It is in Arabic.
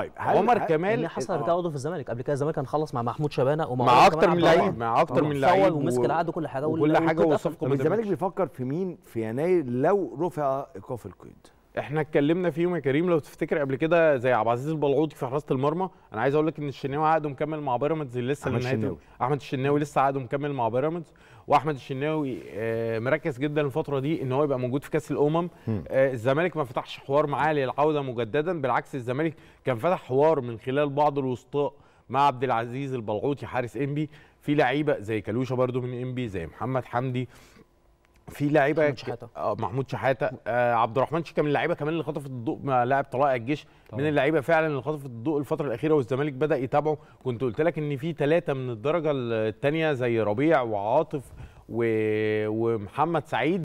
طيب عمر كمال اللي حصل آه. بتاع عضو في الزمالك قبل كده الزمالك كان خلص مع محمود شبانه ومع مع اكتر من لعيب مع اكتر من لعيب ومسك العقد وكل حاجه وكل حاجه وصفقه الزمالك بيفكر في مين في يناير لو رفع ايقاف القيد احنا اتكلمنا فيهم يا كريم لو تفتكر قبل كده زي عبد العزيز البلعوطي في حراسه المرمى انا عايز اقول لك ان الشناوي عقده مكمل مع بيراميدز لسه احمد الشناوي احمد الشناوي لسه عقده مكمل مع بيراميدز واحمد الشناوي آه، مركز جدا الفتره دي ان هو يبقى موجود في كاس الامم آه، الزمالك ما فتحش حوار معاه للعوده مجددا بالعكس الزمالك كان فتح حوار من خلال بعض الوسطاء مع عبد العزيز البلعوطي حارس انبي في لعيبه زي كلوشه برده من انبي زي محمد حمدي في لعيبه محمود شحاته اه محمود شحاته آه عبد الرحمن شيكا من اللعيبه كمان اللي خطفت الضوء لاعب طلائع الجيش طبعا. من اللعيبه فعلا اللي خطفت الضوء الفتره الاخيره والزمالك بدا يتابعه كنت قلت لك ان في ثلاثه من الدرجه الثانيه زي ربيع وعاطف و... ومحمد سعيد